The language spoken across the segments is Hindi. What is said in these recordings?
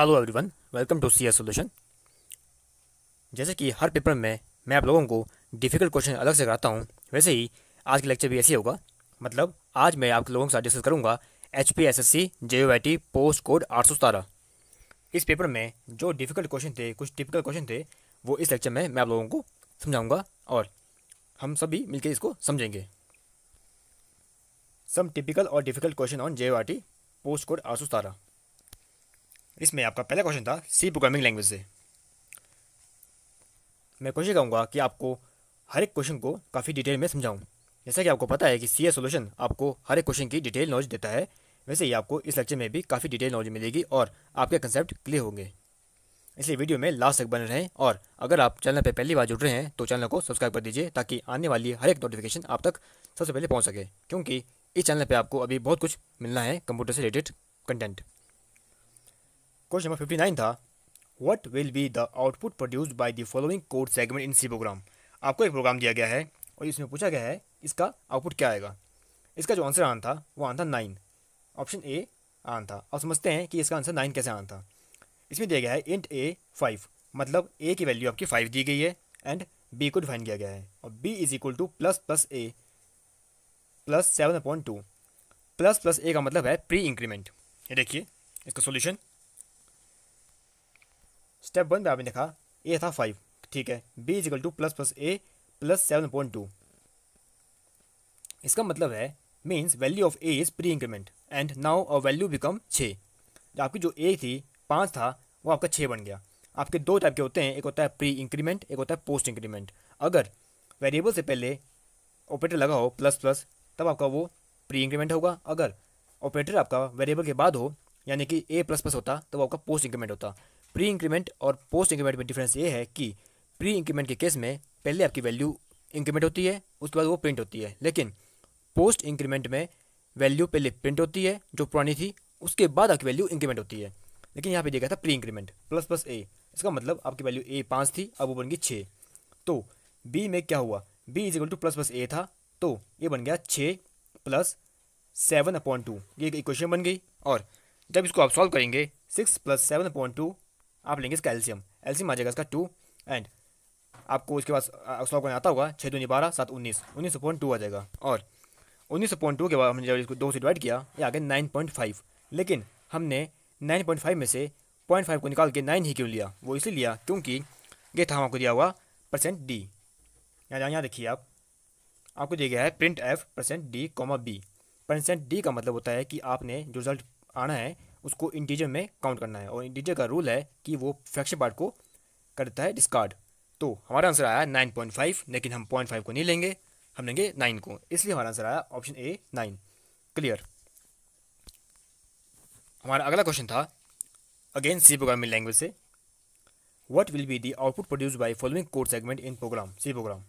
hello everyone welcome to C S solution जैसे कि हर पेपर में मैं आप लोगों को डिफ़िकल्ट क्वेश्चन अलग से कराता हूँ वैसे ही आज का लेक्चर भी ऐसे होगा मतलब आज मैं आप लोगों के साथ डिस्कस करूँगा H P S S C J O I T post code आठ सौ सतारह इस पेपर में जो डिफ़िकल्ट क्वेश्चन थे कुछ टिपिकल क्वेश्चन थे वो इस लेक्चर में मैं आप लोगों को समझाऊँगा और हम सभी मिलकर इसको समझेंगे सम टिपिकल और difficult question on J O I T post code आठ सौ सतारह इसमें आपका पहला क्वेश्चन था सी प्रोग्रामिंग लैंग्वेज से मैं कोशिश करूँगा कि आपको हर एक क्वेश्चन को काफ़ी डिटेल में समझाऊँ जैसा कि आपको पता है कि सी ए सोल्यूशन आपको हर एक क्वेश्चन की डिटेल नॉलेज देता है वैसे ही आपको इस लेक्चर में भी काफ़ी डिटेल नॉलेज मिलेगी और आपके कंसेप्ट क्लियर होंगे इसलिए वीडियो में लास्ट तक बने रहें और अगर आप चैनल पर पहली बार जुड़ रहे हैं तो चैनल को सब्सक्राइब कर दीजिए ताकि आने वाली हर एक नोटिफिकेशन आप तक सबसे पहले पहुँच सके क्योंकि इस चैनल पर आपको अभी बहुत कुछ मिलना है कंप्यूटर से related content question number fifty nine था what will be the output produced by the following code segment in C program आपको एक प्रोग्राम दिया गया है और इसमें पूछा गया है इसका आउटपुट क्या आएगा इसका जो आंसर आना था वो आना था नाइन ऑप्शन ए आना था अब समझते हैं कि इसका आंसर नाइन कैसे आना था इसमें दिया गया है इंट ए फाइव मतलब ए की वैल्यू आपकी फाइव दी गई है एंड बी को डिफाइन किया गया है और B is equal to plus plus A plus seven point two plus plus A का मतलब है प्री इंक्रीमेंट ये देखिए इसका सोल्यूशन स्टेप वन में आपने देखा ए था फाइव ठीक है B is equal to plus plus A plus seven point two इसका मतलब है means value of A is pre increment and now a value become छः आपकी जो ए थी पाँच था वो आपका छः बन गया आपके दो टाइप के होते हैं एक होता है प्री इंक्रीमेंट एक होता है पोस्ट इंक्रीमेंट अगर वेरिएबल से पहले ऑपरेटर लगा हो प्लस प्लस तब आपका वो प्री इंक्रीमेंट होगा अगर ऑपरेटर आपका वेरिएबल के बाद हो यानी कि ए प्लस प्लस होता तो वो आपका पोस्ट इंक्रीमेंट होता प्री इंक्रीमेंट और पोस्ट इंक्रीमेंट में डिफरेंस ये है कि प्री इंक्रीमेंट के केस में पहले आपकी वैल्यू इंक्रीमेंट होती है उसके बाद वो प्रिंट होती है लेकिन पोस्ट इंक्रीमेंट में वैल्यू पहले प्रिंट होती है जो पुरानी थी उसके बाद आपकी वैल्यू इंक्रीमेंट होती है लेकिन यहाँ पे देखा था pre increment plus plus A इसका मतलब आपकी वैल्यू ए पाँच थी अब वो बन गई छः तो बी में क्या हुआ B is equal to plus plus A था तो ये बन गया छः प्लस सेवन अपॉइंट टू ये एक इक्वेशन बन गई और जब इसको आप सॉल्व करेंगे six plus seven point two आप लेंगे इसका एल्सियम एल्सियम आ जाएगा इसका टू एंड आपको उसके बाद सौ को आता होगा छः दूनी बारह सात उन्नीस उन्नीस पॉइंट टू आ जाएगा और उन्नीस पॉइंट टू के बाद हमने जब इसको दो से डिवाइड किया ये आ गया नाइन पॉइंट फाइव लेकिन हमने नाइन पॉइंट फाइव में से पॉइंट फाइव को निकाल के नाइन ही क्यों लिया वो इसलिए लिया क्योंकि ये था हमको दिया हुआ परसेंट डी यहाँ यहाँ देखिए आप आपको दिया गया है print F percent D comma B percent D का मतलब होता है कि आपने जो रिजल्ट आना है उसको इंटीजर में काउंट करना है और इंटीजर का रूल है कि वो फ्रैक्शन पार्ट को करता है डिस्कार्ड तो हमारा आंसर आया नाइन पॉइंट फाइव लेकिन हम पॉइंट फाइव को नहीं लेंगे हम लेंगे नाइन को इसलिए हमारा आंसर आया ऑप्शन ए नाइन क्लियर हमारा अगला क्वेश्चन था अगेन सी प्रोग्रामिंग लैंग्वेज से what will be the output produce by following code segment in program C program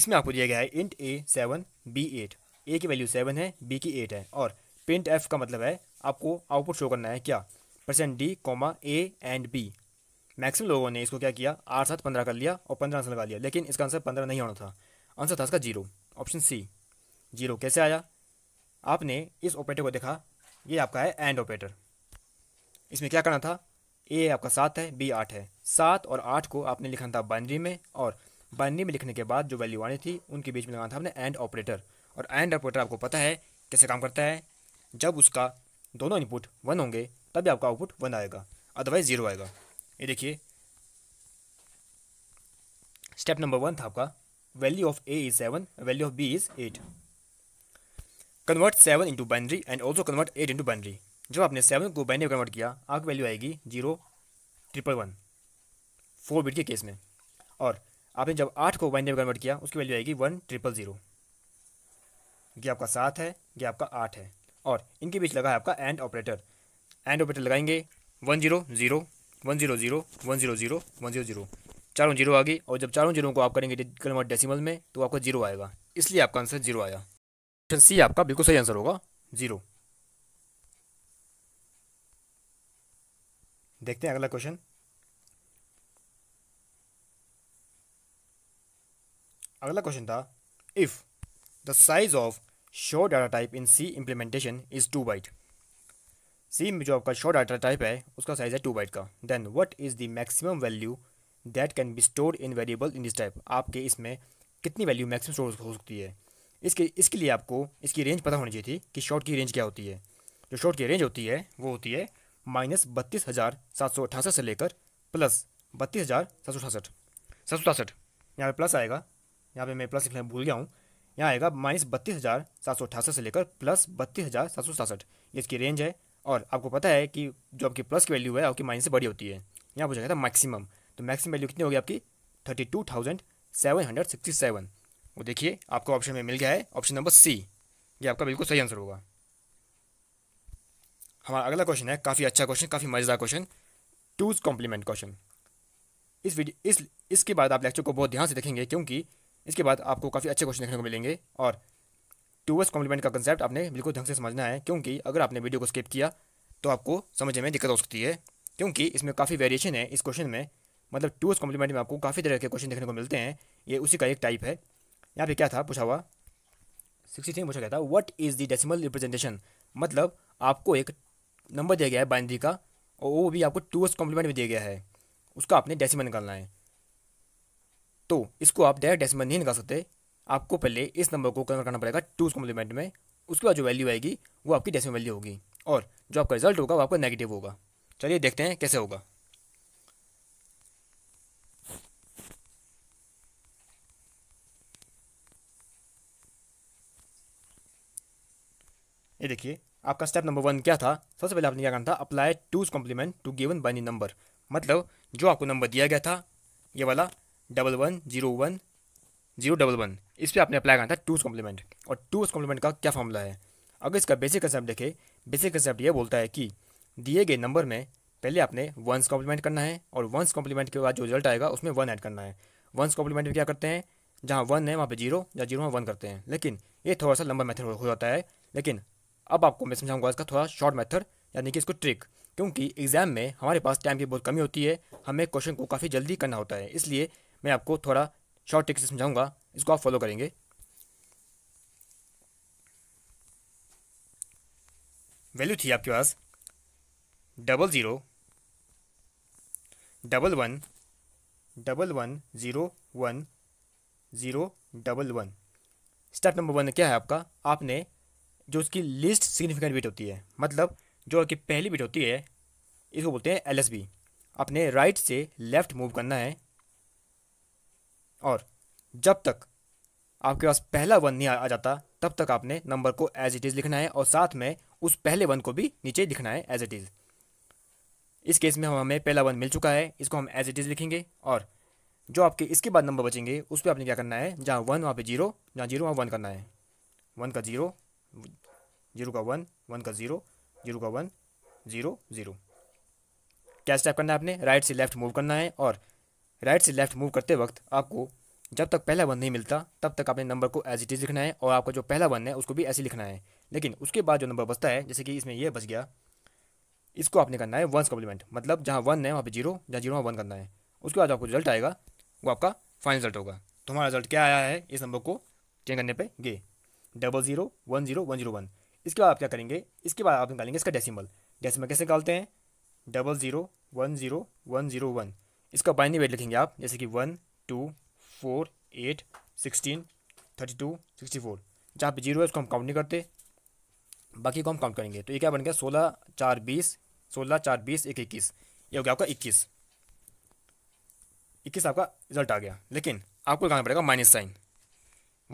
इसमें आपको दिया गया है int A seven B eight A की वैल्यू सेवन है बी की एट है और प्रिंट एफ का मतलब है आपको आउटपुट शो करना है क्या percent D comma A and B maximum लोगों ने इसको क्या किया आठ सात पंद्रह कर लिया और पंद्रह आंसर लगा लिया लेकिन इसका आंसर पंद्रह नहीं होना था आंसर था इसका जीरो ऑप्शन सी जीरो कैसे आया आपने इस ऑपरेटर को देखा ये आपका है एंड ऑपरेटर इसमें क्या करना था ए आपका सात है बी आठ है सात और आठ को आपने लिखना था बाइनरी में और बाइनरी में लिखने के बाद जो वैल्यू आनी थी उनके बीच में लगाना था आपने एंड ऑपरेटर और एंड ऑपरेटर आपको पता है कैसे काम करता है जब उसका दोनों इनपुट वन होंगे तभी आपका आउटपुट वन आएगा अदरवाइज ज़ीरो आएगा ये देखिए स्टेप नंबर वन था आपका value of A is seven value of B is eight convert seven into binary and also convert eight into binary जब आपने सेवन को बाइनरी कन्वर्ट किया आपकी वैल्यू आएगी zero triple one four bit के केस में और आपने जब आठ को बाइनरी में कन्वर्ट किया उसकी वैल्यू आएगी वन ट्रिपल ज़ीरो आपका सात है यह आपका आठ है और इनके बीच लगा है आपका एंड ऑपरेटर एंड ऑपरेटर लगाएंगे one zero zero one zero zero one zero zero one zero zero चारों जीरो आ गई और जब चारों जीरो को आप करेंगे डेसिमल में तो आपका जीरो आएगा इसलिए आपका आंसर जीरो आया ऑप्शन सी आपका बिल्कुल सही आंसर होगा जीरो देखते हैं अगला क्वेश्चन अगला क्वेश्चन था इफ द साइज ऑफ शो data type in C implementation is two byte C में जो आपका शो डाटा टाइप है उसका साइज़ है टू बाइट का then what is the maximum value that can be store in variable in this type आपके इसमें कितनी वैल्यू मैक्सिमम स्टोर हो सकती है इसके इसके लिए आपको इसकी रेंज पता होनी चाहिए थी कि शॉर्ट की रेंज क्या होती है जो शॉर्ट की रेंज होती है वो होती है माइनस बत्तीस हज़ार सात सौ अठासठ से लेकर प्लस बत्तीस हज़ार सात सौ अठासठ सात सौ अठासठ यहाँ पे प्लस आएगा यहाँ पे मैं प्लस लिखना भूल गया हूँ यहाँ आएगा माइनस बत्तीस हज़ार सात सौ अठासठ से लेकर प्लस बत्तीस हज़ार सात सौ सासठ ये इसकी रेंज है और आपको पता है कि जो आपकी प्लस की वैल्यू है आपकी माइनस से बड़ी होती है यहाँ पूछा गया था मैक्सिमम तो मैक्सिमम वैल्यू कितनी होगी आपकी thirty two thousand seven hundred sixty seven वो देखिए आपको ऑप्शन में मिल गया है ऑप्शन नंबर सी ये आपका बिल्कुल सही आंसर होगा हमारा अगला क्वेश्चन है काफ़ी अच्छा क्वेश्चन काफ़ी मज़ेदार क्वेश्चन टूज कॉम्प्लीमेंट क्वेश्चन इस वीडियो इस इसके बाद आप लेक्चर को बहुत ध्यान से देखेंगे क्योंकि इसके बाद आपको काफ़ी अच्छे क्वेश्चन देखने को मिलेंगे और टूवर्स कॉम्प्लीमेंट का कंसेप्ट आपने बिल्कुल ढंग से समझना है क्योंकि अगर आपने वीडियो को स्किप किया तो आपको समझने में दिक्कत हो सकती है क्योंकि इसमें काफ़ी वेरिएशन है इस क्वेश्चन में मतलब टूवर्स कॉम्प्लीमेंट में आपको काफ़ी तरह के क्वेश्चन देखने को मिलते हैं ये उसी का एक टाइप है यहाँ पे क्या था पूछा हुआ सिक्सटी थ्री पूछा गया था what is the decimal representation मतलब आपको एक नंबर दिया गया है बाइनरी का और वो भी आपको टूवर्स कॉम्प्लीमेंट में दिया गया है उसका आपने डेसिमल निकालना है तो इसको आप डायरेक्ट डेसिमल नहीं निकाल सकते आपको पहले इस नंबर को कन्वर्ट करना पड़ेगा टूज कॉम्प्लीमेंट में उसके बाद जो वैल्यू आएगी वो आपकी डेसिमल वैल्यू होगी और जो आपका रिजल्ट होगा वो आपका नेगेटिव होगा चलिए देखते हैं कैसे होगा ये देखिए आपका स्टेप नंबर वन क्या था सबसे पहले आपने क्या करना था apply two's complement to given by number मतलब जो आपको नंबर दिया गया था ये वाला double one zero one zero double one इस पर आपने अप्लाई करना था टू कॉम्प्लीमेंट और टूज कॉम्प्लीमेंट का क्या फॉर्मूला है अगर इसका बेसिक कंसेप्ट देखें बेसिक कंसेप्ट यह बोलता है कि दिए गए नंबर में पहले आपने वंस कॉम्प्लीमेंट करना है और वंस कॉम्प्लीमेंट के बाद जो रिजल्ट आएगा उसमें वन ऐड करना है वंस कॉम्प्लीमेंट में क्या करते हैं जहाँ वन है वहाँ पे जीरो या जीरो में वन करते हैं लेकिन ये थोड़ा सा लंबा मेथड हो जाता है लेकिन अब आपको मैं समझाऊंगा इसका थोड़ा शॉर्ट मेथड यानी कि इसको ट्रिक क्योंकि एग्ज़ाम में हमारे पास टाइम की बहुत कमी होती है हमें क्वेश्चन को काफ़ी जल्दी करना होता है इसलिए मैं आपको थोड़ा शॉर्ट ट्रिक से इसको आप फॉलो करेंगे वैल्यू थी आपके पास double zero double one double one zero one zero double one step number one क्या है आपका आपने जो उसकी लिस्ट सिग्निफिकेंट बिट होती है मतलब जो आपकी पहली बिट होती है इसको बोलते हैं एल एस बी आपने राइट से लेफ़्ट मूव करना है और जब तक आपके पास पहला वन नहीं आ जाता तब तक आपने नंबर को एज इट इज़ लिखना है और साथ में उस पहले वन को भी नीचे लिखना है एज इट इज़ इस केस में हमें पहला वन मिल चुका है इसको हम एज इट इज़ लिखेंगे और जो आपके इसके बाद नंबर बचेंगे उस पर आपने क्या करना है जहाँ वन वहाँ पे जीरो जहाँ जीरो वहाँ वन करना है वन का जीरो जीरो का वन वन का जीरो जीरो का वन जीरो जीरो क्या स्टेप करना है आपने राइट से लेफ्ट मूव करना है और राइट से लेफ्ट मूव करते वक्त आपको जब तक पहला वन नहीं मिलता तब तक आपने नंबर को एज इट इज़ लिखना है और आपका जो पहला वन है उसको भी ऐसे लिखना है लेकिन उसके बाद जो नंबर बचता है जैसे कि इसमें यह बच गया इसको आपने करना है वंस कॉम्प्लीमेंट मतलब जहाँ वन है वहाँ पर जीरो जहाँ जीरो वहाँ वन करना है उसके बाद आपको रिजल्ट आएगा वो आपका फाइनल रिजल्ट होगा तो हमारा रिजल्ट क्या आया है इस नंबर को चेंज करने पर गे double zero one zero one zero one इसके बाद आप क्या करेंगे इसके बाद आप निकालेंगे इसका डेसिमल डेसिमल कैसे निकालते हैं double zero one zero one zero one इसका बाइनरी वेट लिखेंगे आप जैसे कि one two four eight sixteen thirty two sixty four जहाँ पर जीरो है उसको हम काउंट नहीं करते बाकी को हम काउंट करेंगे तो ये क्या बन गया सोलह चार बीस सोलह चार बीस एक इक्कीस ये हो गया आपका इक्कीस इक्कीस आपका रिजल्ट आ गया लेकिन आपको लगाना पड़ेगा माइनस साइन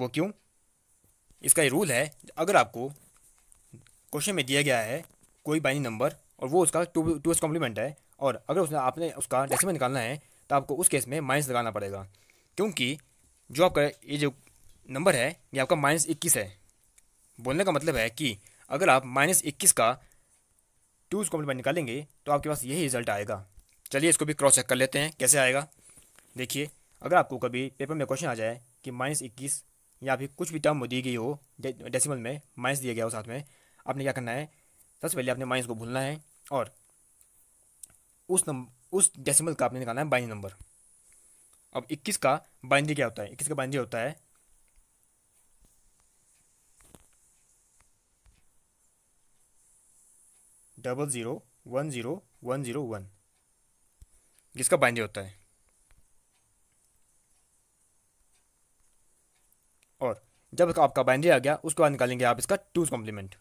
वो क्यों इसका ये रूल है अगर आपको क्वेश्चन में दिया गया है कोई बाइनरी नंबर और वो उसका टू टू कॉम्प्लीमेंट है और अगर उसने आपने उसका डेसिमल निकालना है तो आपको उस केस में माइनस लगाना पड़ेगा क्योंकि जो आपका ये जो नंबर है ये आपका माइनस इक्कीस है बोलने का मतलब है कि अगर आप माइनस इक्कीस का टूज कॉम्प्लीमेंट निकालेंगे तो आपके पास यही रिजल्ट आएगा चलिए इसको भी क्रॉस चेक कर लेते हैं कैसे आएगा देखिए अगर आपको कभी पेपर में क्वेश्चन आ जाए कि माइनस इक्कीस या फिर कुछ भी टर्म दी गई हो डेसिमल में माइनस दिया गया हो साथ में आपने क्या करना है सबसे पहले आपने माइनस को भूलना है और उस नंबर उस डेसिमल का आपने निकालना है बाइनरी नंबर अब इक्कीस का बाइनरी क्या होता है इक्कीस का बाइनरी होता है double zero one zero one zero one जिसका बाइनरी होता है और जब आपका बाइनरी आ गया उसके बाद निकालेंगे आप इसका टूज कॉम्प्लीमेंट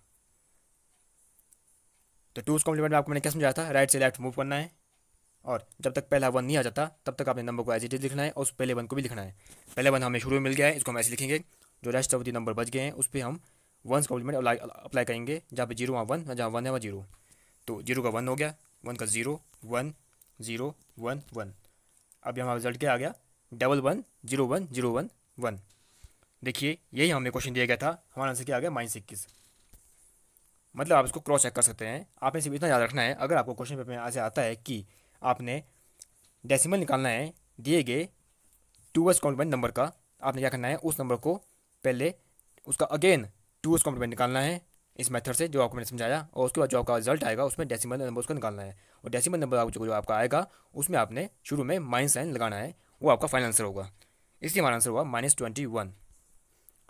तो टूज कॉम्प्लीमेंट में आपको मैंने क्या समझाया था राइट से लेफ्ट मूव करना है और जब तक पहला वन नहीं आ जाता तब तक आपने नंबर को एज इट इज लिखना है और उस पहले वन को भी लिखना है पहले वन हमें शुरू में मिल गया है इसको हम ऐसे लिखेंगे जो रेस्ट ऑफ दी नंबर बच गए हैं उस पर हम वन कॉम्प्लीमेंट अप्लाई करेंगे जहाँ पे जीरो वहाँ वन जहाँ वन है वहाँ जीरो तो जीरो का वन हो गया वन का zero one zero one one अब यहाँ रिजल्ट क्या आ गया double one zero one zero one one देखिए यही हमें क्वेश्चन दिया गया था हमारा आंसर क्या आ गया माइनस इक्कीस मतलब आप इसको क्रॉस चेक कर सकते हैं आपने सिर्फ इतना याद रखना है अगर आपको क्वेश्चन पेपर में ऐसे आता है कि आपने डेसिमल निकालना है दिए गए टू एस कॉम्प्लीमेंट नंबर का आपने क्या करना है उस नंबर को पहले उसका अगेन टू एस कॉम्प्लीमेंट निकालना है इस मेथड से जो आपको मैंने समझाया और उसके बाद जो आपका रिजल्ट आएगा उसमें डेसिमल नंबर उसको निकालना है और डेसिमल नंबर जो, जो आपका आएगा उसमें आपने शुरू में माइनस साइन लगाना है वो आपका फाइनल आंसर होगा इसलिए हमारा आंसर होगा माइनस ट्वेंटी वन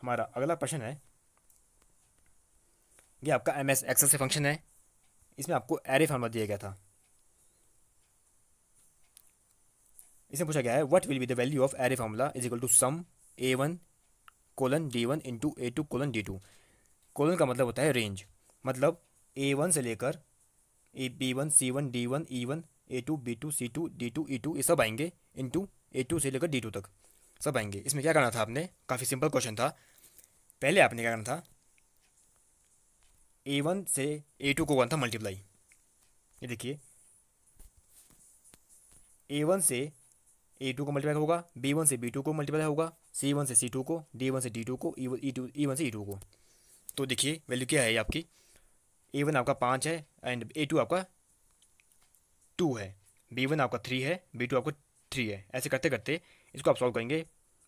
हमारा अगला प्रश्न है ये आपका एम एस एक्सेल से फंक्शन है इसमें आपको एरे फार्मा दिया गया था इसमें पूछा गया है what will be the value of array formula is equal to sum A one colon D one into A two colon D two colon का मतलब होता है रेंज मतलब ए वन से लेकर A B one C one D one E one A two B two C two D two E two ये सब आएंगे इंटू ए टू से लेकर डी टू तक सब आएंगे इसमें क्या करना था आपने काफ़ी सिंपल क्वेश्चन था पहले आपने क्या करना था ए वन से ए टू को वन था मल्टीप्लाई ये देखिए ए वन से ए टू को मल्टीप्लाई होगा बी वन से बी टू को मल्टीप्लाई होगा सी वन से सी टू को डी वन से डी टू को ई टू ई वन से ई e टू को तो देखिए वैल्यू क्या है आपकी ए वन आपका पाँच है एंड ए टू आपका टू है बी वन आपका थ्री है बी टू आपका थ्री है ऐसे करते करते इसको आप सॉल्व करेंगे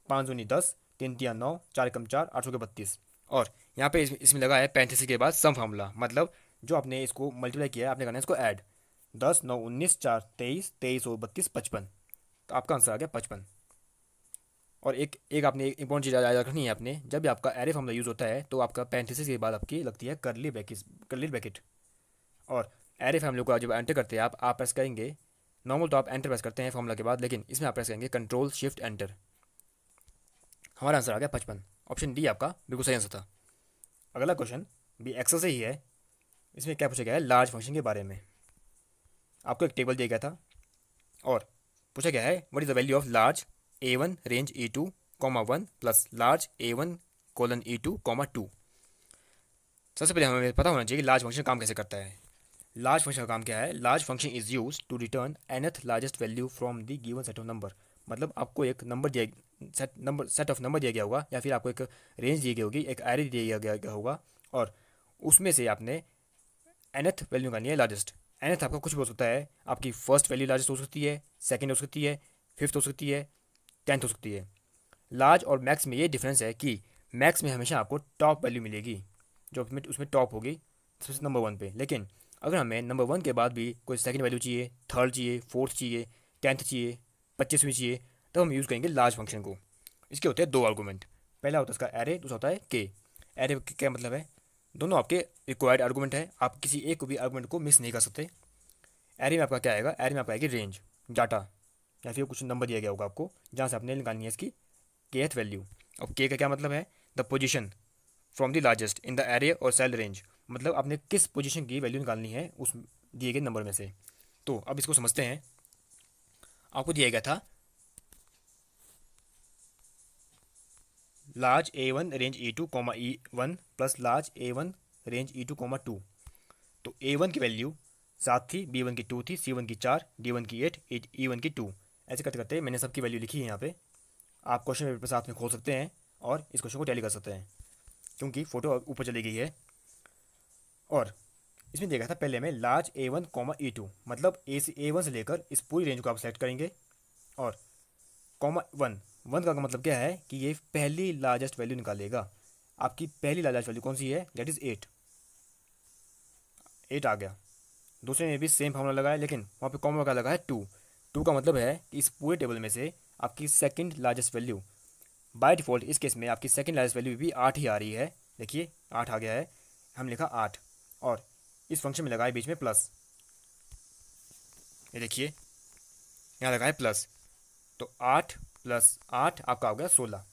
पाँच दूनी दस तीन तीन नौ चार कम चार आठ सौ के बत्तीस और यहाँ पे इसमें लगा है पैंतीस के बाद सम फार्मूला मतलब जो आपने इसको मल्टीप्लाई किया है आपने करना है इसको ऐड दस नौ उन्नीस चार तेईस तेईस और बत्तीस पचपन आपका आंसर आ गया पचपन और एक एक आपने एक इंपॉर्टेंट चीज़ याद रखनी है आपने जब भी आपका एरे फॉर्मला यूज़ होता है तो आपका पैंतीस के बाद आपकी लगती है करली बैकिस करली बैकेट और एरे फॉर्मला को जब एंटर करते हैं आप आप प्रेस करेंगे नॉर्मल तो आप एंटर प्रेस करते हैं फॉर्मला के बाद लेकिन इसमें आप प्रेस करेंगे कंट्रोल शिफ्ट एंटर हमारा आंसर आ गया पचपन ऑप्शन डी आपका बिल्कुल सही आंसर था अगला क्वेश्चन बी एक्सल से ही है इसमें क्या पूछा गया है लार्ज फंक्शन के बारे में आपको एक टेबल दिया गया था और पूछा गया है what is the value of large A one range E two comma one plus large A one colon E two comma two सबसे पहले हमें पता होना चाहिए कि लार्ज फंक्शन काम कैसे करता है लार्ज फंक्शन का काम क्या है large function is use to return nth largest value from the given set of number मतलब आपको एक नंबर दिया set number set of number दिया गया होगा या फिर आपको एक रेंज दी गई होगी एक एरे दिया गया होगा और उसमें से आपने एनथ वैल्यू नहीं है लार्जेस्ट एनथ आपका कुछ भी हो सकता है आपकी फर्स्ट वैल्यू लार्जेस्ट हो सकती है सेकेंड हो सकती है फिफ्थ हो सकती है टेंथ हो सकती है लार्ज और मैक्स में ये डिफरेंस है कि मैक्स में हमेशा आपको टॉप वैल्यू मिलेगी जो उसमें टॉप होगी सबसे नंबर वन पे लेकिन अगर हमें नंबर वन के बाद भी कोई सेकंड वैल्यू चाहिए थर्ड चाहिए फोर्थ चाहिए टेंथ चाहिए पच्चीसवीं चाहिए तो हम यूज़ करेंगे लार्ज फंक्शन को इसके होते हैं दो आर्गूमेंट पहला होता है इसका एरे दूसरा होता है के एरे का क्या मतलब है दोनों आपके रिक्वायर्ड आर्गूमेंट है आप किसी एक भी आर्गूमेंट को मिस नहीं कर सकते एरे में आपका क्या आएगा एरे में आपका आएगी रेंज डाटा या फिर कुछ नंबर दिया गया होगा आपको जहाँ से आपने निकालनी है इसकी केथ वैल्यू अब के का क्या मतलब है the position from the largest in the array और सेल रेंज मतलब आपने किस पोजिशन की वैल्यू निकालनी है उस दिए गए नंबर में से तो अब इसको समझते हैं आपको दिया गया था large A one range A two comma E one plus large A one range E two comma two तो ए वन की वैल्यू सात थी बी वन की टू थी सी वन की चार डी वन की एट ई वन की टू ऐसे करते करते मैंने सबकी वैल्यू लिखी है यहाँ पे आप क्वेश्चन पेपर साथ में खोल सकते हैं और इस क्वेश्चन को टैली कर सकते हैं क्योंकि फ़ोटो ऊपर चली गई है और इसमें देखा था पहले में large A one comma E two मतलब ए से ए वन से लेकर इस पूरी रेंज को आप सेलेक्ट करेंगे और कॉमा वन वन का मतलब क्या है कि ये पहली लार्जेस्ट वैल्यू निकालेगा आपकी पहली लार्जेस्ट वैल्यू कौन सी है दैट इज़ एट एट आ गया दूसरे में भी सेम फॉर्मूला लगा है लेकिन वहाँ पे कॉमन का लगा है टू टू का मतलब है कि इस पूरे टेबल में से आपकी second largest value by default इस केस में आपकी सेकंड लार्जेस्ट वैल्यू भी आठ ही आ रही है देखिए आठ आ गया है हम लिखा आठ और इस फंक्शन में लगाए बीच में प्लस ये देखिए यहाँ लगाए प्लस तो आठ प्लस आठ आपका हो गया सोलह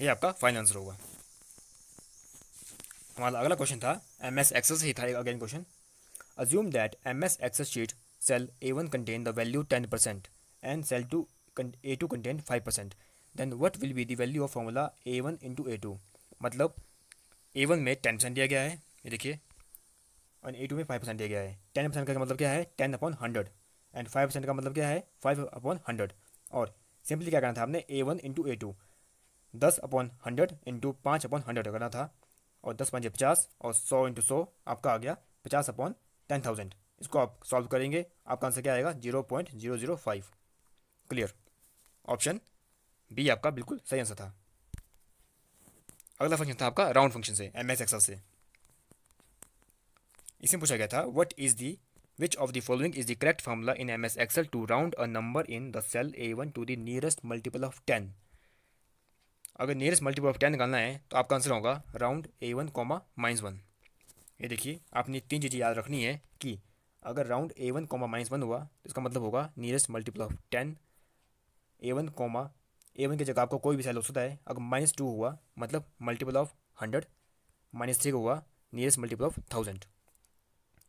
ये आपका फाइनल आंसर होगा हमारा अगला क्वेश्चन था एम एस एक्सेस ही था again question assume that M S Excel sheet cell A one contain the value ten percent and cell two A two contain five percent then what will be the value of formula A one into A two मतलब ए वन में टेन परसेंट दिया गया है ये देखिए और ए टू में फाइव परसेंट दिया गया है टेन परसेंट का मतलब क्या है ten upon hundred and five percent का मतलब क्या है फाइव अपॉन हंड्रेड और सिंपली क्या करना था हमने A one into A two दस अपॉन हंड्रेड इंटू पाँच अपॉन हंड्रेड करना था और दस पाँच पचास और सौ इंटू सौ आपका आ गया पचास अपॉन टेन थाउजेंड इसको आप सॉल्व करेंगे आपका आंसर क्या आएगा zero point zero zero five clear option B आपका बिल्कुल सही आंसर था अगला फंक्शन था आपका राउंड फंक्शन से एम एक्सल से इसमें पूछा गया था what is the which Which of the following is the correct formula in MS Excel to round a number in the cell A1 to the nearest multiple of ten अगर नियरेस्ट मल्टीपल ऑफ टेन निकालना है तो आपका आंसर होगा round A one comma minus one ये देखिए आपने तीन चीज़ें याद रखनी है कि अगर round A one comma minus one हुआ तो इसका मतलब होगा nearest multiple of ten A one comma A one की जगह आपको कोई भी सेल हो सकता है अगर माइनस टू हुआ मतलब multiple of hundred minus three हुआ नियरेस्ट मल्टीपल ऑफ थाउजेंड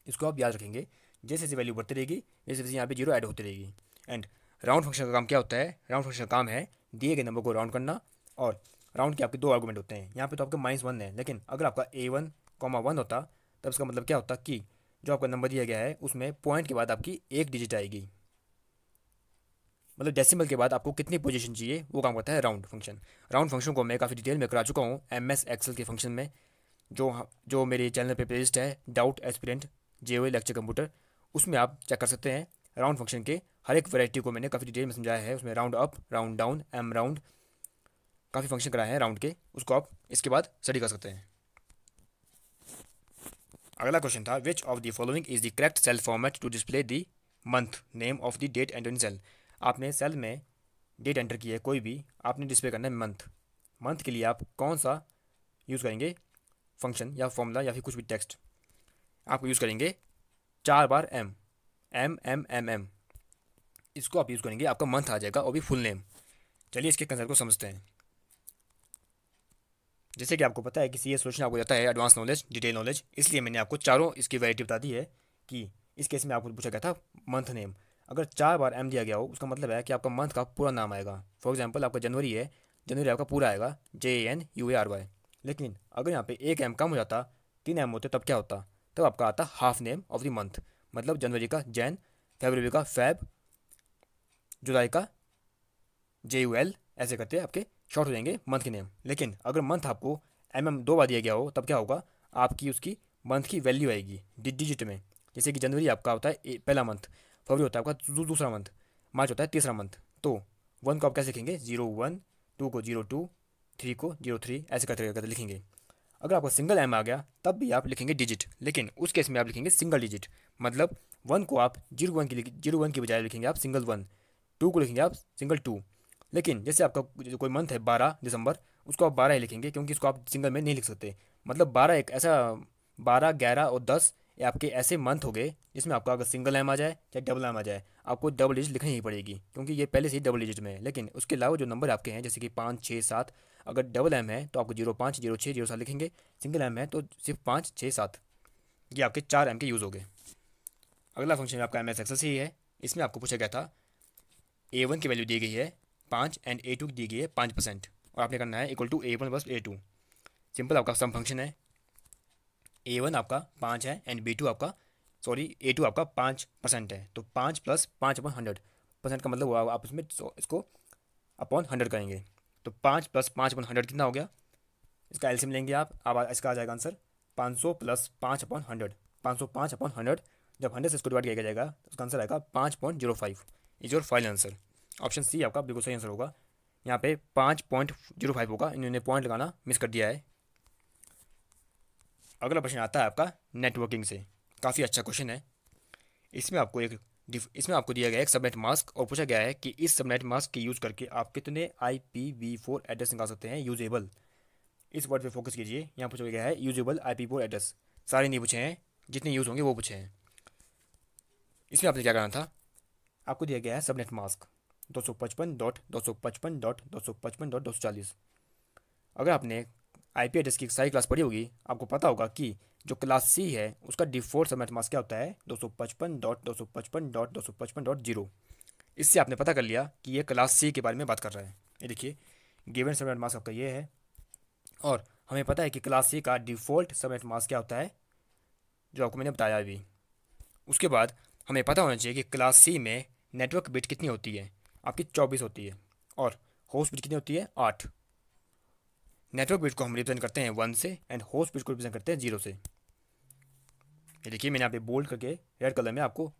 इसको आप याद रखेंगे जैसे जैसे वैल्यू बढ़ती रहेगी जैसे जैसे यहाँ पे जीरो ऐड होती रहेगी एंड राउंड फंक्शन का काम क्या होता है राउंड फंक्शन का काम है दिए गए नंबर को राउंड करना और राउंड के आपके दो आर्गूमेंट होते हैं यहाँ पे तो आपके माइनस वन है लेकिन अगर आपका ए वन कॉमा वन होता तब इसका मतलब क्या होता कि जो आपका नंबर दिया गया है उसमें पॉइंट के बाद आपकी एक डिजिट आएगी मतलब डेसिमल के बाद आपको कितनी पोजीशन चाहिए वो काम करता है राउंड फंक्शन राउंड फंक्शन को मैं काफ़ी डिटेल में करा चुका हूँ एम एस एक्सेल के फंक्शन में जो जो मेरे चैनल पे प्लेलिस्ट है डाउट एक्सपीरियंट जे लेक्चर कंप्यूटर उसमें आप चेक कर सकते हैं राउंड फंक्शन के हर एक वैरायटी को मैंने काफ़ी डिटेल में समझाया है उसमें round up round down M round काफ़ी फंक्शन कराए हैं राउंड के उसको आप इसके बाद स्टडी कर सकते हैं अगला क्वेश्चन था which of the following is the correct cell format to display the month name of the date enter in cell आपने सेल में डेट एंटर की है कोई भी आपने डिस्प्ले करना है मंथ मंथ के लिए आप कौन सा यूज़ करेंगे फंक्शन या फॉर्मूला या फिर कुछ भी टेक्स्ट आप यूज़ करेंगे चार बार M M M M M इसको आप यूज़ करेंगे आपका मंथ आ जाएगा और भी फुल नेम चलिए इसके कंसेप्ट को समझते हैं जैसे कि आपको पता है कि सी एस सोल्यूशन आपको जाता है एडवांस नॉलेज डिटेल नॉलेज इसलिए मैंने आपको चारों इसकी वैरायटी बता दी है कि इस केस में आपको पूछा गया था मंथ नेम अगर चार बार एम दिया गया हो उसका मतलब है कि आपका मंथ का पूरा नाम आएगा फॉर एग्जाम्पल आपका जनवरी है जनवरी आपका पूरा आएगा J N U A R Y लेकिन अगर यहाँ पे एक एम कम हो जाता तीन एम होते तब क्या होता तब तो आपका आता half name of the month मतलब जनवरी का जैन फेबरवरी का फैब जुलाई का जे यू एल ऐसे करते आपके शॉर्ट हो जाएंगे मंथ के नेम लेकिन अगर मंथ आपको एम mm एम दो बार दिया गया हो तब क्या होगा आपकी उसकी मंथ की वैल्यू आएगी डिजिट में जैसे कि जनवरी आपका होता है पहला मंथ फरवरी होता है आपका दूसरा मंथ मार्च होता है तीसरा मंथ तो वन को आप कैसे लिखेंगे जीरो वन टू को जीरो टू थ्री को जीरो थ्री ऐसे करते करते लिखेंगे अगर आपका सिंगल एम आ गया तब भी आप लिखेंगे डिजिट लेकिन उस केस में आप लिखेंगे सिंगल डिजिट मतलब वन को आप जीरो वन की जीरो वन की बजाय लिखेंगे आप सिंगल वन टू को लिखेंगे आप सिंगल टू लेकिन जैसे आपका जो कोई मंथ है बारह दिसंबर उसको आप बारह ही लिखेंगे क्योंकि इसको आप सिंगल में नहीं लिख सकते मतलब बारह एक ऐसा बारह ग्यारह और दस ये आपके ऐसे मंथ हो गए जिसमें आपका अगर सिंगल एम आ जाए या डबल एम आ जाए आपको डबल डिजिट लिखनी ही पड़ेगी क्योंकि ये पहले से ही डबल डिजिट में है लेकिन उसके अलावा जो नंबर आपके हैं जैसे कि पाँच छः सात अगर डबल एम है तो आपको जीरो पाँच जीरो छः जीरो सात लिखेंगे सिंगल एम है तो सिर्फ पाँच छः सात ये आपके चार एम के यूज़ हो गए अगला फंक्शन आपका एम एस एक्सेस ही है इसमें आपको पूछा गया था ए वन की वैल्यू दी गई है पाँच एंड ए टू की दी गई है पाँच परसेंट और आपने करना है equal to A one plus A two simple आपका सम फंक्शन है ए वन आपका पाँच है एंड बी टू आपका सॉरी ए टू आपका पाँच परसेंट है तो पाँच प्लस पाँच अपॉन हंड्रेड परसेंट का मतलब हुआ आप इसमें इसको अपॉन हंड्रेड करेंगे तो पाँच प्लस पाँच अपन हंड्रेड कितना हो गया इसका एल्सियम लेंगे आप अब इसका आ जाएगा आंसर पाँच सौ प्लस पाँच अपॉन हंड्रेड पाँच सौ पाँच अपॉन हंड्रेड जब हंड्रेड से इसको डिवाइड किया जाएगा तो उसका आंसर आएगा पाँच point zero five is your final answer option C आपका बिल्कुल सही आंसर होगा यहाँ पे पाँच पॉइंट जीरो फाइव होगा इन्होंने पॉइंट लगाना मिस कर दिया है अगला प्रश्न आता है आपका नेटवर्किंग से काफ़ी अच्छा क्वेश्चन है इसमें आपको एक इसमें आपको दिया गया एक सबनेट मास्क और पूछा गया है कि इस सबनेट मास्क के यूज़ करके आप कितने I P V four address निकाल सकते हैं यूजेबल इस वर्ड पे फोकस कीजिए यहाँ पूछा गया है usable I P four address सारे नहीं पूछे हैं जितने यूज़ होंगे वो पूछे हैं इसमें आपने क्या करना था आपको दिया गया है सबनेट मास्क दो सौ पचपन डॉट दो सौ पचपन डॉट दो सौ पचपन डॉट दो सौ चालीस अगर आपने आई पी एड्रेस की सारी क्लास पढ़ी होगी आपको पता होगा कि जो क्लास सी है उसका डिफॉल्ट सबनेट मास्क क्या होता है दो सौ पचपन डॉट दो सौ पचपन डॉट दो सौ पचपन डॉट जीरो इससे आपने पता कर लिया कि ये क्लास सी के बारे में बात कर रहा है ये देखिए गिवन सबनेट मास्क आपका ये है और हमें पता है कि क्लास सी का डिफ़ॉल्ट सबनेट मास्क क्या होता है जो आपको मैंने बताया अभी उसके बाद हमें पता होना चाहिए कि क्लास सी में नेटवर्क बिट कितनी होती है आपकी चौबीस होती है और होस्ट बिट कितनी होती है आठ नेटवर्क बिट को हम रिप्रेजेंट करते हैं वन से एंड होस्ट बिट को रिप्रेजेंट करते हैं जीरो से ये देखिए मैंने यहाँ पे बोल्ड करके रेड कलर में आपको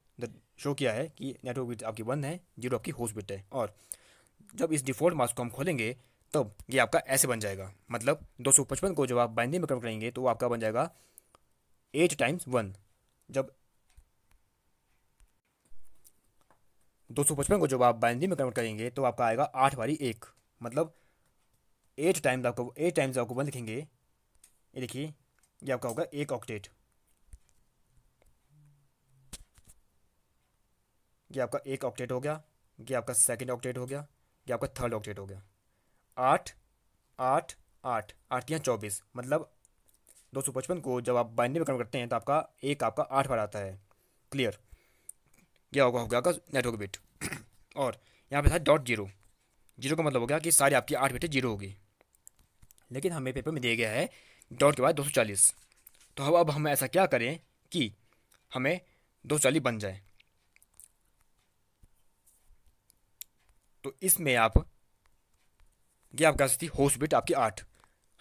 शो किया है कि नेटवर्क बिट आपकी वन है जीरो आपकी होस्ट बिट है और जब इस डिफ़ॉल्ट मास्क को हम खोलेंगे तब तो ये आपका ऐसे बन जाएगा मतलब दो सौ पचपन को जब आप बाइंडिंग में कन्वर्ट करेंगे तो आपका बन जाएगा एट टाइम्स वन जब दो सौ पचपन को जब आप बाइनरी में कन्वर्ट करेंगे तो आपका आएगा आठ बारी एक मतलब एट टाइम्स आपको एट टाइम्स आपको वन लिखेंगे ये देखिए ये आपका होगा एक ऑक्टेट ये आपका एक ऑक्टेट हो गया ये आपका सेकेंड ऑक्टेट हो गया ये आपका थर्ड ऑक्टेट हो गया आठ आठ आठ आठ यहाँ चौबीस मतलब दो सौ पचपन को जब आप बाइनरी में कन्वर्ट करते हैं तो आपका एक आपका आठ बार आता है क्लियर यह होगा हो गया आपका नेटवर्क बिट और यहाँ पे था डॉट जीरो जीरो का मतलब हो गया कि सारी आपकी आठ बिटें जीरो होगी लेकिन हमें पेपर में दिया गया है डॉट के बाद दो सौ चालीस तो अब अब हम ऐसा क्या करें कि हमें दो सौ चालीस बन जाए तो इसमें आप ये आपका पास थी होस्ट बिट आपकी आठ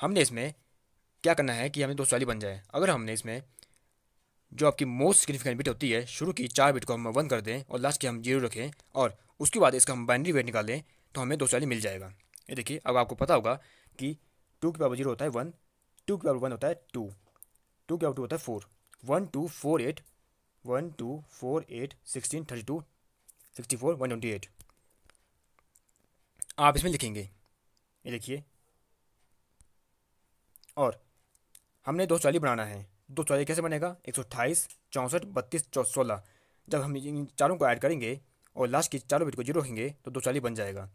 हमने इसमें क्या करना है कि हमें दो बन जाए अगर हमने इसमें जो आपकी मोस्ट सिग्निफिकेंट बिट होती है शुरू की चार बिट को हम वन कर दें और लास्ट की हम जीरो रखें और उसके बाद इसका हम बाइनरी वेट निकालें तो हमें दो मिल जाएगा ये देखिए अब आपको पता होगा कि टू के पावर जीरो होता है वन टू के पावर वन होता है टू टू के पावर टू होता है four one two four eight one two four eight sixteen thirty two sixty four one twenty eight आप इसमें लिखेंगे ये देखिए और हमने दो चाली बनाना है दो चाली कैसे बनेगा एक सौ अट्ठाईस चौंसठ बत्तीस चौ सोलह जब हम इन चारों को ऐड करेंगे और लास्ट की चारों बिट को जीरो रखेंगे तो दो चाली बन जाएगा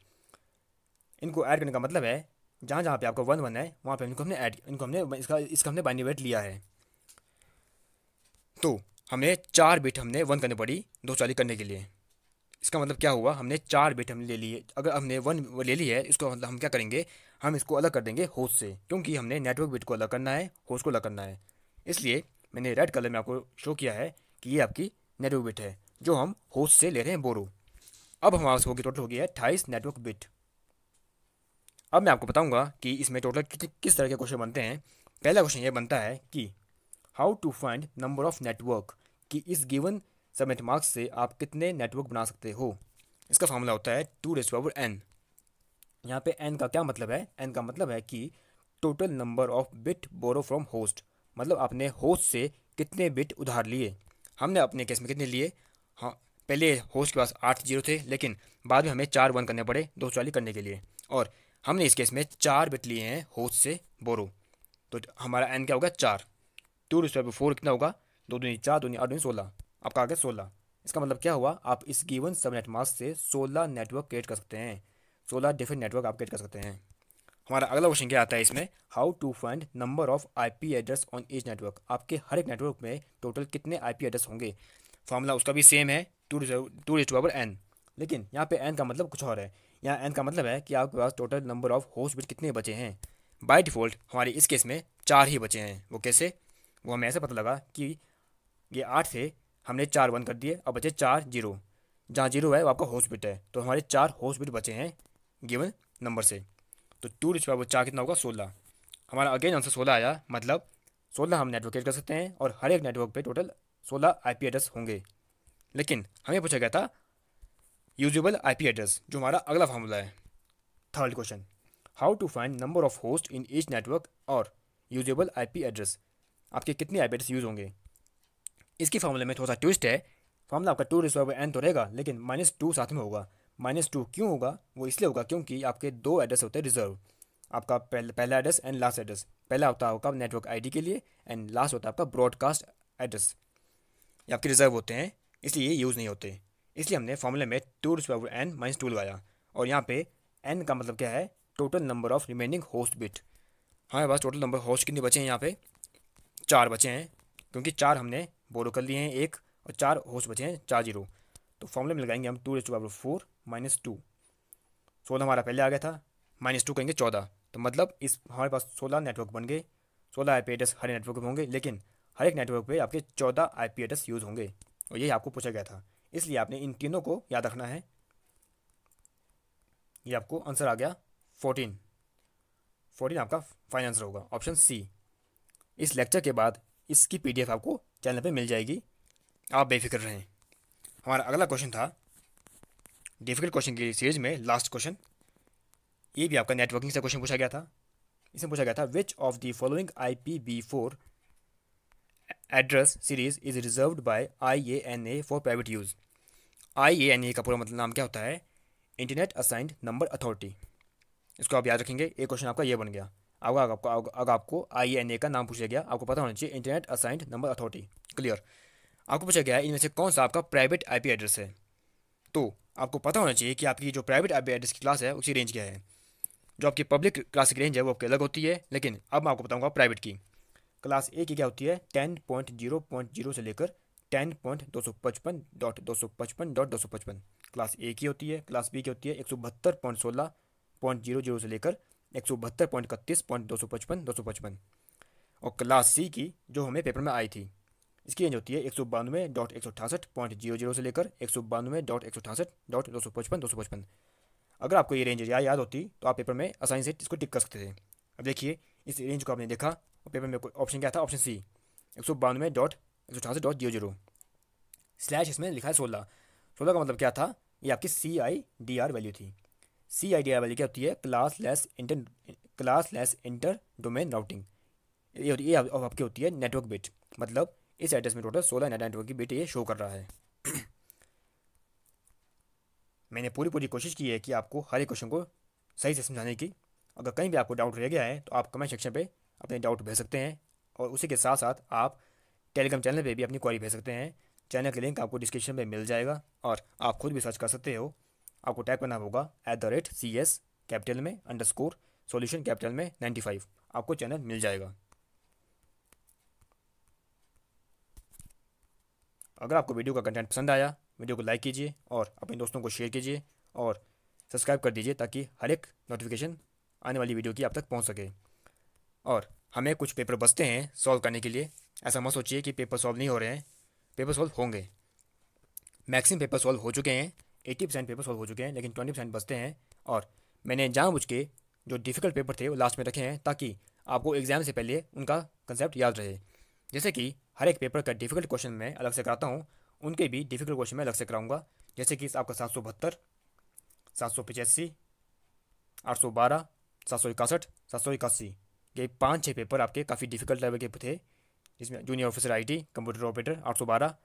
इनको ऐड करने का मतलब है जहाँ जहाँ पे आपका वन वन है वहाँ पे इनको हमने ऐड इनको हमने इसका इसका हमने बाइनरी वेट लिया है तो हमें चार बिट हमने वन करनी पड़ी दो चाली करने के लिए इसका मतलब क्या हुआ हमने चार बिट हमने ले लिए अगर हमने वन ले ली है इसको मतलब हम क्या करेंगे हम इसको अलग कर देंगे होस्ट से क्योंकि हमने नेटवर्क बिट को अलग करना है होस्ट को अलग करना है इसलिए मैंने रेड कलर में आपको शो किया है कि ये आपकी नेटवर्क बिट है जो हम होस्ट से ले रहे हैं बोरो अब हमारे होगी टोटल होगी है अट्ठाईस नेटवर्क बिट अब मैं आपको बताऊंगा कि इसमें टोटल किस तरह के क्वेश्चन बनते हैं पहला क्वेश्चन ये बनता है कि how to find number of network कि इस गिवन सबमिट मार्क्स से आप कितने नेटवर्क बना सकते हो इसका फार्मूला होता है टू रेस पावर एन यहाँ पे एन का क्या मतलब है एन का मतलब है कि total number of bit borrow from host मतलब आपने होस्ट से कितने बिट उधार लिए हमने अपने केस में कितने लिए हाँ पहले होस्ट के पास आठ जीरो थे लेकिन बाद में हमें चार वन करने पड़े दो चाली करने के लिए और हमने इस केस में चार बिट लिए हैं होस्ट से बोरो तो हमारा एन क्या होगा चार टू रिस्पेक्ट फोर कितना होगा दो दूनी चार दूनी आठ दूनी सोलह आपका आ गया सोलह इसका मतलब क्या हुआ आप इस गिवन सबनेट मास्क से सोलह नेटवर्क क्रिएट कर सकते हैं सोलह डिफरेंट नेटवर्क आप क्रिएट कर सकते हैं हमारा अगला क्वेश्चन क्या आता है इसमें how to find number of IP address on each network आपके हर एक नेटवर्क में टोटल कितने आईपी एड्रेस होंगे फॉर्मूला उसका भी सेम है टू टू टू एन लेकिन यहाँ पे एन का मतलब कुछ और है यहाँ एन का मतलब है कि आपके पास total number of host bit कितने बचे हैं बाई डिफ़ॉल्ट हमारे इस केस में चार ही बचे हैं वो कैसे वो हमें ऐसा पता लगा कि ये आठ थे हमने चार वन कर दिए अब बचे चार जीरो जहाँ जीरो है वो आपका हॉस्पिट है तो हमारे चार हॉस्पिट बचे हैं गिवन नंबर से तो टू रिच पावर चार कितना होगा सोलह हमारा अगेन आंसर सोलह आया मतलब सोलह हम नेटवर्क कर सकते हैं और हर एक नेटवर्क पे टोटल सोलह आई एड्रेस होंगे लेकिन हमें पूछा गया था यूजेबल आई एड्रेस जो हमारा अगला फार्मूला है third question how to find number of host in each network और यूजेबल पी एड्रेस आपके कितने पी एड्रेस यूज़ होंगे इसकी फॉर्मूले में थोड़ा सा ट्विस्ट है फॉर्मूला आपका टू रिसोर एन तो रहेगा लेकिन माइनस टू साथ में होगा माइनस टू क्यों होगा वो इसलिए होगा क्योंकि आपके दो एड्रेस होते हैं रिजर्व आपका पहल, पहला एड्रेस एंड लास्ट एड्रेस पहला होता होगा नेटवर्क आई के लिए एंड लास्ट होता है आपका ब्रॉडकास्ट एड्रेस ये आपके रिजर्व होते हैं इसलिए ये यूज़ नहीं होते इसलिए हमने फॉर्मूले में two raise N minus two लगाया और यहाँ पर एन का मतलब क्या है total number of remaining host bit हमारे पास टोटल नंबर होस्ट कितने बचे हैं यहाँ पे चार बचे हैं क्योंकि चार हमने बोरो कर लिए हैं एक और चार होश बचे हैं चार जीरो तो फॉर्मूले में लगाएंगे हम two raise two power four minus two सोलह हमारा पहले आ गया था माइनस टू कहेंगे चौदह तो मतलब इस हमारे पास सोलह नेटवर्क बन गए सोलह आई पी एड्रेस हर नेटवर्क होंगे लेकिन हर एक नेटवर्क पर आपके चौदह आई पी एड्रेस यूज़ होंगे और तो यही आपको पूछा गया था इसलिए आपने इन तीनों को याद रखना है ये आपको आंसर आ गया फोर्टीन फोर्टीन आपका फाइनल आंसर होगा ऑप्शन सी इस लेक्चर के बाद इसकी पीडीएफ आपको चैनल पे मिल जाएगी आप बेफिक्र रहें हमारा अगला क्वेश्चन था डिफिकल्ट क्वेश्चन की सीरीज में लास्ट क्वेश्चन ये भी आपका नेटवर्किंग से क्वेश्चन पूछा गया था इसमें पूछा गया था which of the following I P V four address series is reserved by I A N A for private use I A N A का पूरा मतलब नाम क्या होता है इंटरनेट असाइंड नंबर अथॉरिटी इसको आप याद रखेंगे एक क्वेश्चन आपका ये बन गया अब आपको अगर आपको आई एन ए का नाम पूछा गया आपको पता होना चाहिए internet assigned number authority clear आपको पूछा गया इनमें से कौन सा आपका प्राइवेट आईपी एड्रेस है तो आपको पता होना चाहिए कि आपकी जो प्राइवेट आईपी एड्रेस की क्लास है उसकी रेंज क्या है जो आपकी पब्लिक क्लास की रेंज है वो आपकी अलग होती है लेकिन अब मैं आपको बताऊँगा प्राइवेट की क्लास ए की क्या होती है ten point zero point zero से लेकर टेन पॉइंट दो सौ पचपन डॉट दो सौ पचपन डॉट दो सौ पचपन क्लास ए की होती है क्लास बी की होती है एक सौ बहत्तर पॉइंट सोलह पॉइंट जीरो जीरो से लेकर एक सौ बहत्तर पॉइंट इकतीस पॉइंट दो सौ पचपन दो सौ पचपन और क्लास सी की जो हमें पेपर में आई थी इसकी रेंज होती है एक सौ बानवे डॉट एक सौ अठासठ पॉइंट जीरो जीरो से लेकर एक सौ बानवे डॉट एक सौ अठासठ डॉट दो सौ पचपन दो सौ पचपन अगर आपको ये रेंज या याद होती तो आप पेपर में आसानी से इसको टिक कर सकते थे अब देखिए इस रेंज को आपने देखा और पेपर में ऑप्शन क्या था ऑप्शन सी एक सौ बानवे डॉट एक सौ अठासठ डॉट जीरो जीरो स्लैश इसमें लिखा है सोलह सोलह का मतलब क्या था ये आपकी C I D R value थी सी आई डी वाली क्या होती है classless inter classless inter domain routing ये ये आपकी होती है नेटवर्क बिट मतलब इस एड्रेस में टोटल सोलह नेटवर्क की बिट ये शो कर रहा है मैंने पूरी पूरी कोशिश की है कि आपको हर एक क्वेश्चन को सही से समझाने की अगर कहीं भी आपको डाउट रह गया है तो आप कमेंट सेक्शन पे अपने डाउट भेज सकते हैं और उसी के साथ साथ आप टेलीग्राम चैनल पे भी अपनी क्वारी भेज सकते हैं चैनल का लिंक आपको डिस्क्रिप्शन में मिल जाएगा और आप खुद भी सर्च कर सकते हो आपको टैग करना होगा at the rate C S capital में अंडर स्कोर सोल्यूशन कैपिटल में नाइन्टी फाइव आपको चैनल मिल जाएगा अगर आपको वीडियो का कंटेंट पसंद आया वीडियो को लाइक कीजिए और अपने दोस्तों को शेयर कीजिए और सब्सक्राइब कर दीजिए ताकि हर एक नोटिफिकेशन आने वाली वीडियो की आप तक पहुंच सके और हमें कुछ पेपर बचते हैं सॉल्व करने के लिए ऐसा मत सोचिए कि पेपर सॉल्व नहीं हो रहे हैं पेपर सॉल्व होंगे मैक्सिमम पेपर सॉल्व हो चुके हैं एट्टी परसेंट पेपर सॉल्व हो चुके हैं लेकिन ट्वेंटी परसेंट बचते हैं और मैंने बुझ के जो डिफ़िकल्ट पेपर थे वो लास्ट में रखे हैं ताकि आपको एग्ज़ाम से पहले उनका कंसेप्ट याद रहे जैसे कि हर एक पेपर का डिफ़िकल्ट क्वेश्चन मैं अलग से कराता हूँ उनके भी डिफ़िकल्ट क्वेश्चन मैं अलग से कराऊंगा जैसे कि आपका सात सौ बहत्तर सात सौ पचासी आठ सौ बारह सात सौ इकसठ सात सौ इक्यासी ये पाँच छः पेपर आपके काफ़ी डिफ़िकल्ट लेवल के थे जिसमें junior officer IT computer operator आठ सौ बारह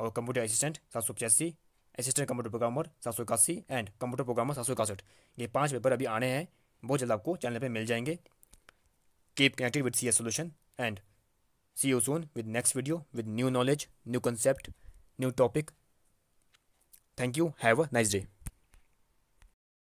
और कंप्यूटर असिस्टेंट सात सौ पचासी असिस्टेंट कंप्यूटर प्रोग्रामर सात सौ इक्यासी एंड कंप्यूटर प्रोग्रामर सात सौ इकसठ ये पाँच पेपर अभी आने हैं बहुत जल्द आपको चैनल पर मिल जाएंगे keep connected with C S solution and see you soon with next video with new knowledge new concept new topic thank you have a nice day